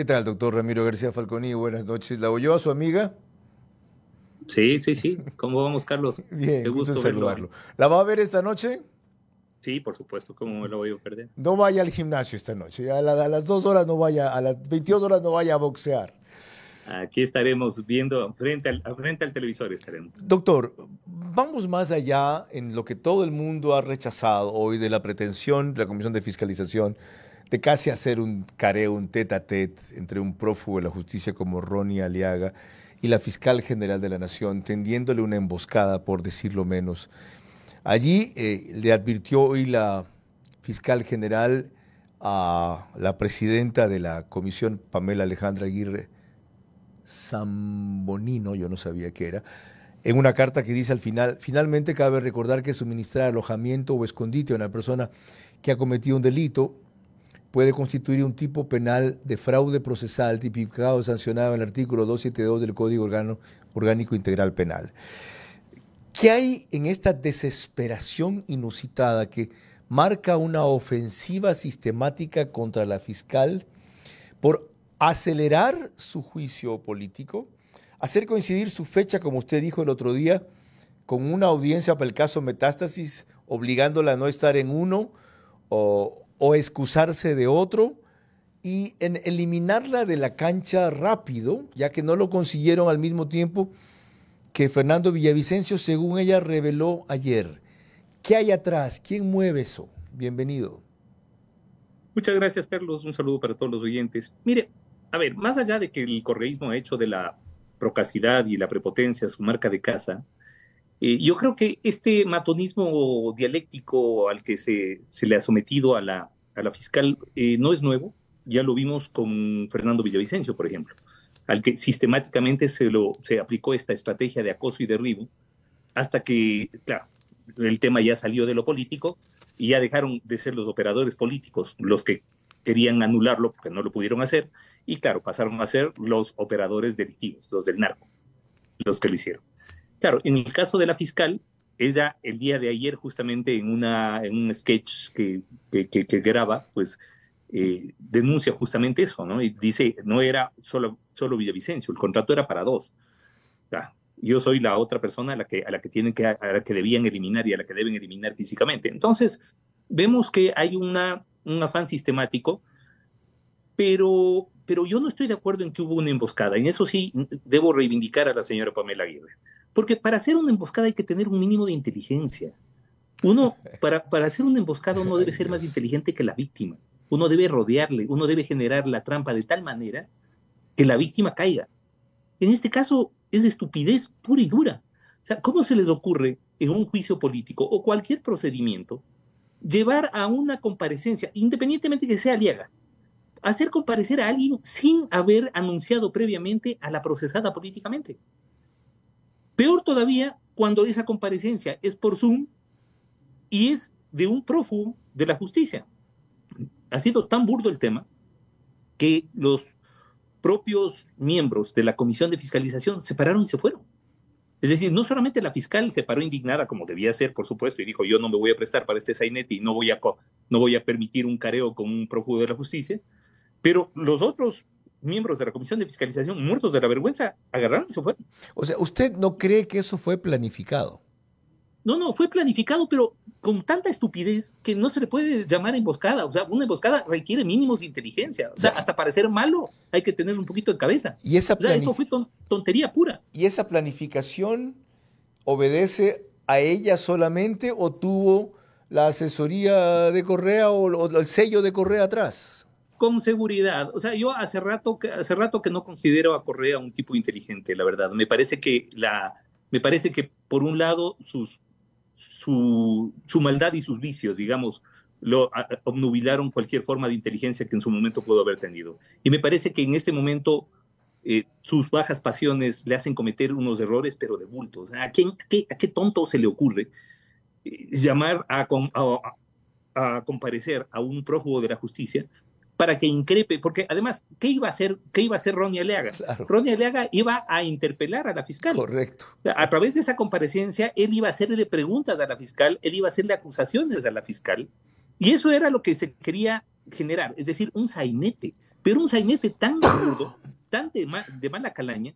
¿Qué tal, doctor Ramiro García Falconi? Buenas noches. ¿La oyó a su amiga? Sí, sí, sí. ¿Cómo vamos, Carlos? Bien, Qué gusto, saludarlo. ¿La va a ver esta noche? Sí, por supuesto, como me lo voy a perder. No vaya al gimnasio esta noche. A, las 2 horas no vaya, a las 22 horas no vaya a boxear. Aquí estaremos viendo, frente al, frente al televisor estaremos. Doctor, vamos más allá en lo que todo el mundo ha rechazado hoy de la pretensión de la Comisión de Fiscalización de casi hacer un careo, un tete a tete entre un prófugo de la justicia como Ronnie Aliaga y la fiscal general de la Nación, tendiéndole una emboscada, por decirlo menos. Allí eh, le advirtió hoy la fiscal general a la presidenta de la comisión, Pamela Alejandra Aguirre Zambonino, yo no sabía qué era, en una carta que dice al final, finalmente cabe recordar que suministrar alojamiento o escondite a una persona que ha cometido un delito puede constituir un tipo penal de fraude procesal tipificado sancionado en el artículo 272 del Código Orgánico Integral Penal. ¿Qué hay en esta desesperación inusitada que marca una ofensiva sistemática contra la fiscal por acelerar su juicio político, hacer coincidir su fecha, como usted dijo el otro día, con una audiencia para el caso Metástasis, obligándola a no estar en uno o, o excusarse de otro y en eliminarla de la cancha rápido, ya que no lo consiguieron al mismo tiempo que Fernando Villavicencio, según ella reveló ayer. ¿Qué hay atrás? ¿Quién mueve eso? Bienvenido. Muchas gracias, Perlos. Un saludo para todos los oyentes. Mire, a ver, más allá de que el correísmo ha hecho de la procacidad y la prepotencia su marca de casa, eh, yo creo que este matonismo dialéctico al que se, le ha sometido a la, fiscal eh, no es nuevo. Ya lo vimos con Fernando Villavicencio, por ejemplo, al que sistemáticamente se, lo, se aplicó esta estrategia de acoso y derribo, hasta que, claro, el tema ya salió de lo político y ya dejaron de ser los operadores políticos los que querían anularlo porque no lo pudieron hacer, y claro, pasaron a ser los operadores delictivos, los del narco, los que lo hicieron. Claro, en el caso de la fiscal, ella el día de ayer justamente en, una, en un sketch que, que, graba, pues eh, denuncia justamente eso, ¿no? Y dice, no era solo, solo Villavicencio, el contrato era para dos. yo soy la otra persona a la que, a la que, tienen que, a que debían eliminar y a la que deben eliminar físicamente. Entonces, vemos que hay una, un afán sistemático, pero, pero yo no estoy de acuerdo en que hubo una emboscada. En eso sí debo reivindicar a la señora Pamela Aguirre. Porque para hacer una emboscada hay que tener un mínimo de inteligencia. Uno, para, hacer una emboscada, uno debe ser más inteligente que la víctima. Uno debe rodearle, uno debe generar la trampa de tal manera que la víctima caiga. En este caso, es de estupidez pura y dura. O sea, ¿cómo se les ocurre en un juicio político o cualquier procedimiento llevar a una comparecencia, independientemente que sea aliaga, hacer comparecer a alguien sin haber anunciado previamente a la procesada políticamente? Peor todavía cuando esa comparecencia es por Zoom y es de un prófugo de la justicia. Ha sido tan burdo el tema que los propios miembros de la Comisión de Fiscalización se pararon y se fueron. Es decir, no solamente la fiscal se paró indignada, como debía ser, por supuesto, y dijo, yo no me voy a prestar para este sainete y no voy a, no voy a permitir un careo con un prófugo de la justicia, pero los otros miembros de la Comisión de Fiscalización muertos de la vergüenza, agarraron y se fueron. O sea, ¿usted no cree que eso fue planificado? No, no, fue planificado, pero con tanta estupidez que no se le puede llamar emboscada. O sea, una emboscada requiere mínimos de inteligencia. O sea, hasta parecer malo hay que tener un poquito de cabeza. Y esa o esto fue tontería pura. ¿Y esa planificación obedece a ella solamente o tuvo la asesoría de Correa o el sello de Correa atrás? con seguridad. O sea, yo hace rato, que, hace rato que no considero a Correa un tipo inteligente, la verdad. Me parece que, la, me parece que por un lado, sus, su, maldad y sus vicios, digamos, lo obnubilaron cualquier forma de inteligencia que en su momento pudo haber tenido. Y me parece que en este momento eh, sus bajas pasiones le hacen cometer unos errores, pero de bultos. ¿A, quién, qué, tonto se le ocurre eh, llamar a, a comparecer a un prófugo de la justicia para que increpe, porque además, ¿qué iba a hacer, qué iba a hacer Ronnie Aleaga? Ronnie Aleaga iba a interpelar a la fiscal. Correcto. A través de esa comparecencia, él iba a hacerle preguntas a la fiscal, él iba a hacerle acusaciones a la fiscal, y eso era lo que se quería generar, es decir, un sainete, pero un sainete tan rudo, tan de, de mala calaña,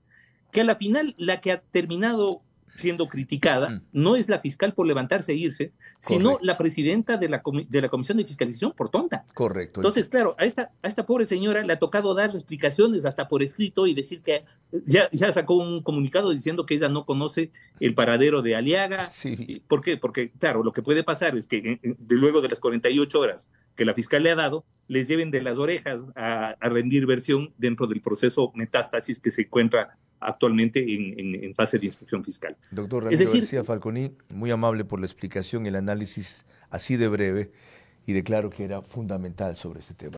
que a la final la que ha terminado siendo criticada mm. no es la fiscal por levantarse e irse, sino la presidenta de la, de la Comisión de Fiscalización por tonta. Correcto. Entonces, claro, a esta, a esta pobre señora le ha tocado dar explicaciones hasta por escrito y decir que ya, ya sacó un comunicado diciendo que ella no conoce el paradero de Aliaga. Sí. ¿Por qué? Porque, claro, lo que puede pasar es que eh, eh, de luego de las 48 horas que la fiscal le ha dado, les lleven de las orejas a, a rendir versión dentro del proceso metástasis que se encuentra actualmente en, fase de instrucción fiscal. Doctor Ramiro García Falconi, muy amable por la explicación, y el análisis así de breve y declaro que era fundamental sobre este tema.